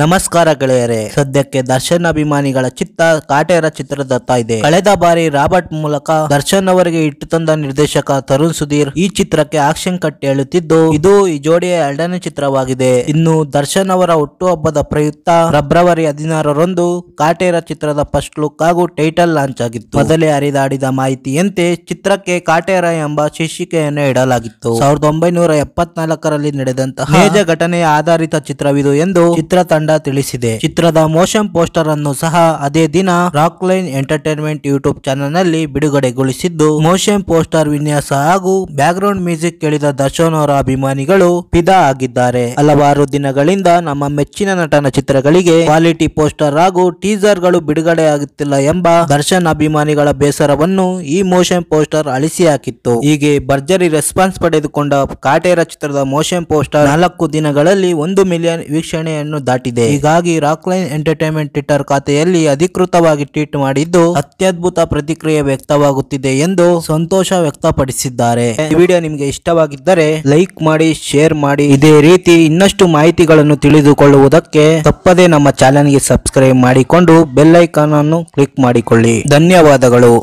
ನಮಸ್ಕಾರ ಗೆಳೆಯರೆ ಸದ್ಯಕ್ಕೆ ದರ್ಶನ್ ಅಭಿಮಾನಿಗಳ ಚಿತ್ತ ಕಾಟೇರ ಚಿತ್ರದತ್ತ ಇದೆ ಕಳೆದ ಬಾರಿ ರಾಬರ್ಟ್ ಮೂಲಕ ದರ್ಶನ್ ಅವರಿಗೆ ಇಟ್ಟು ತಂದ ನಿರ್ದೇಶಕ ತರುಣ್ ಸುಧೀರ್ ಈ ಚಿತ್ರಕ್ಕೆ ಆಕ್ಷನ್ ಕಟ್ಟಿ ಹೇಳುತ್ತಿದ್ದು ಇದು ಈ ಜೋಡಿಯ ಎರಡನೇ ಚಿತ್ರವಾಗಿದೆ ಇನ್ನು ದರ್ಶನ್ ಅವರ ಹುಟ್ಟುಹಬ್ಬದ ಪ್ರಯುಕ್ತ ಫೆಬ್ರವರಿ ಹದಿನಾರರಂದು ಕಾಟೇರ ಚಿತ್ರದ ಫಸ್ಟ್ ಲುಕ್ ಹಾಗೂ ಟೈಟಲ್ ಲಾಂಚ್ ಆಗಿತ್ತು ಮೊದಲೇ ಹರಿದಾಡಿದ ಮಾಹಿತಿಯಂತೆ ಚಿತ್ರಕ್ಕೆ ಕಾಟೇರ ಎಂಬ ಶೀರ್ಷಿಕೆಯನ್ನು ಇಡಲಾಗಿತ್ತು ಸಾವಿರದ ಒಂಬೈನೂರ ಎಪ್ಪತ್ನಾಲ್ಕರಲ್ಲಿ ನಡೆದಂತಹ ಘಟನೆಯ ಆಧಾರಿತ ಚಿತ್ರವಿದು ಎಂದು ಚಿತ್ರ ತಂಡ ತಿಳಿಸಿದೆ ಚಿತ್ರದ ಮೋಷನ್ ಪೋಸ್ಟರ್ ಅನ್ನು ಸಹ ಅದೇ ದಿನ Rockline entertainment YouTube channel ಬಿಡುಗಡೆಗೊಳಿಸಿದ್ದು ಮೋಷನ್ ಪೋಸ್ಟರ್ ವಿನ್ಯಾಸ ಹಾಗೂ ಬ್ಯಾಕ್ ಗ್ರೌಂಡ್ ಮ್ಯೂಸಿಕ್ ಕೇಳಿದ ದರ್ಶನ್ ಅವರ ಅಭಿಮಾನಿಗಳು ಪಿದಾ ಆಗಿದ್ದಾರೆ ಹಲವಾರು ದಿನಗಳಿಂದ ನಮ್ಮ ಮೆಚ್ಚಿನ ನಟನ ಚಿತ್ರಗಳಿಗೆ ಕ್ವಾಲಿಟಿ ಪೋಸ್ಟರ್ ಹಾಗೂ ಟೀಸರ್ ಗಳು ಬಿಡುಗಡೆ ಆಗುತ್ತಿಲ್ಲ ಎಂಬ ದರ್ಶನ್ ಅಭಿಮಾನಿಗಳ ಬೇಸರವನ್ನು ಈ ಮೋಷನ್ ಪೋಸ್ಟರ್ ಅಳಿಸಿ ಹಾಕಿತ್ತು ಹೀಗೆ ಭರ್ಜರಿ ರೆಸ್ಪಾನ್ಸ್ ಪಡೆದುಕೊಂಡ ಕಾಟೇರ ಚಿತ್ರದ ಮೋಷನ್ ಪೋಸ್ಟರ್ ನಾಲ್ಕು ದಿನಗಳಲ್ಲಿ ಒಂದು ಮಿಲಿಯನ್ ವೀಕ್ಷಣೆಯನ್ನು ದಾಟಿ ಹೀಗಾಗಿ ರಾಕ್ ಲೈನ್ ಎಂಟರ್ಟೈನ್ಮೆಂಟ್ ಟ್ವಿಟರ್ ಖಾತೆಯಲ್ಲಿ ಅಧಿಕೃತವಾಗಿ ಟ್ವೀಟ್ ಮಾಡಿದ್ದು ಅತ್ಯದ್ಭುತ ಪ್ರತಿಕ್ರಿಯೆ ವ್ಯಕ್ತವಾಗುತ್ತಿದೆ ಎಂದು ಸಂತೋಷ ವ್ಯಕ್ತಪಡಿಸಿದ್ದಾರೆ ಈ ವಿಡಿಯೋ ನಿಮಗೆ ಇಷ್ಟವಾಗಿದ್ದರೆ ಲೈಕ್ ಮಾಡಿ ಶೇರ್ ಮಾಡಿ ಇದೇ ರೀತಿ ಇನ್ನಷ್ಟು ಮಾಹಿತಿಗಳನ್ನು ತಿಳಿದುಕೊಳ್ಳುವುದಕ್ಕೆ ತಪ್ಪದೆ ನಮ್ಮ ಚಾನೆಲ್ಗೆ ಸಬ್ಸ್ಕ್ರೈಬ್ ಮಾಡಿಕೊಂಡು ಬೆಲ್ ಐಕಾನ್ ಅನ್ನು ಕ್ಲಿಕ್ ಮಾಡಿಕೊಳ್ಳಿ ಧನ್ಯವಾದಗಳು